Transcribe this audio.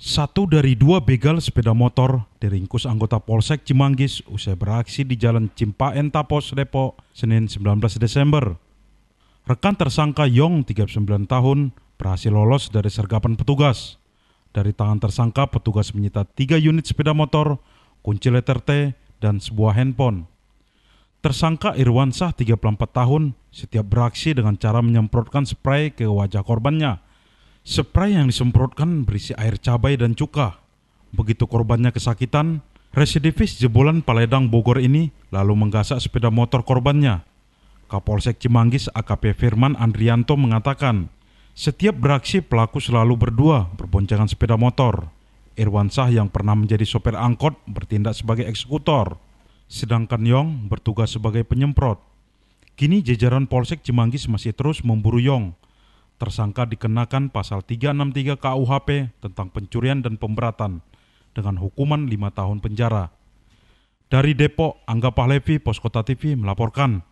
Satu dari dua begal sepeda motor diringkus anggota Polsek Cimanggis usai beraksi di Jalan Cimpaen Tapos, Depok, Senin 19 Desember. Rekan tersangka Yong, 39 tahun, berhasil lolos dari sergapan petugas. Dari tangan tersangka, petugas menyita tiga unit sepeda motor, kunci letter T, dan sebuah handphone. Tersangka Irwansah, 34 tahun, setiap beraksi dengan cara menyemprotkan spray ke wajah korbannya – Spray yang disemprotkan berisi air cabai dan cuka. Begitu korbannya kesakitan, residivis jebolan Paledang Bogor ini lalu menggasak sepeda motor korbannya. Kapolsek Cimanggis AKP Firman Andrianto mengatakan, setiap beraksi pelaku selalu berdua berboncengan sepeda motor. Irwan Sah yang pernah menjadi sopir angkot bertindak sebagai eksekutor, sedangkan Yong bertugas sebagai penyemprot. Kini jajaran Polsek Cimanggis masih terus memburu Yong tersangka dikenakan pasal 363 KUHP tentang pencurian dan pemberatan dengan hukuman lima tahun penjara. Dari Depok, Angga Pahlevi, Poskota TV melaporkan.